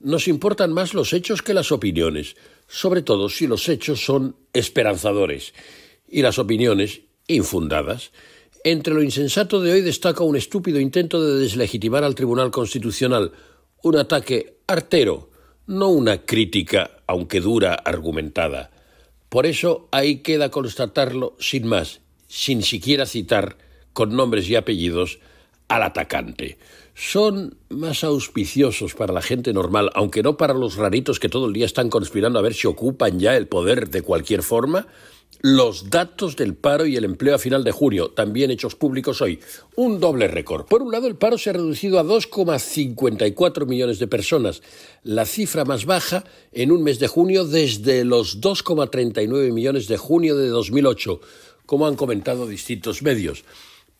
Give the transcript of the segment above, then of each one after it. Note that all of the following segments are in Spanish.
Nos importan más los hechos que las opiniones, sobre todo si los hechos son esperanzadores y las opiniones infundadas. Entre lo insensato de hoy destaca un estúpido intento de deslegitimar al Tribunal Constitucional, un ataque artero, no una crítica, aunque dura, argumentada. Por eso ahí queda constatarlo sin más, sin siquiera citar, con nombres y apellidos, al atacante. Son más auspiciosos para la gente normal, aunque no para los raritos que todo el día están conspirando a ver si ocupan ya el poder de cualquier forma. Los datos del paro y el empleo a final de junio, también hechos públicos hoy. Un doble récord. Por un lado, el paro se ha reducido a 2,54 millones de personas, la cifra más baja en un mes de junio desde los 2,39 millones de junio de 2008, como han comentado distintos medios.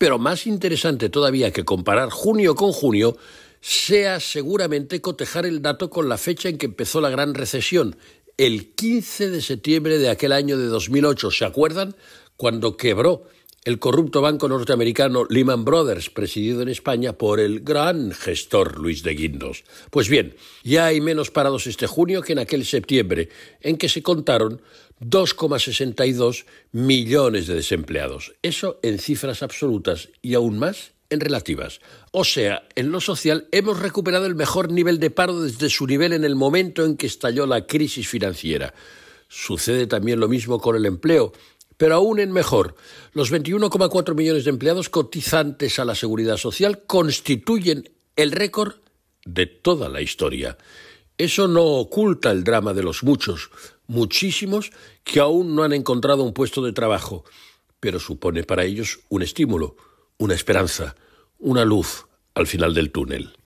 Pero más interesante todavía que comparar junio con junio sea seguramente cotejar el dato con la fecha en que empezó la gran recesión, el 15 de septiembre de aquel año de 2008. ¿Se acuerdan? Cuando quebró el corrupto banco norteamericano Lehman Brothers, presidido en España por el gran gestor Luis de Guindos. Pues bien, ya hay menos parados este junio que en aquel septiembre, en que se contaron 2,62 millones de desempleados. Eso en cifras absolutas y aún más en relativas. O sea, en lo social hemos recuperado el mejor nivel de paro desde su nivel en el momento en que estalló la crisis financiera. Sucede también lo mismo con el empleo, pero aún en mejor, los 21,4 millones de empleados cotizantes a la seguridad social constituyen el récord de toda la historia. Eso no oculta el drama de los muchos, muchísimos que aún no han encontrado un puesto de trabajo, pero supone para ellos un estímulo, una esperanza, una luz al final del túnel.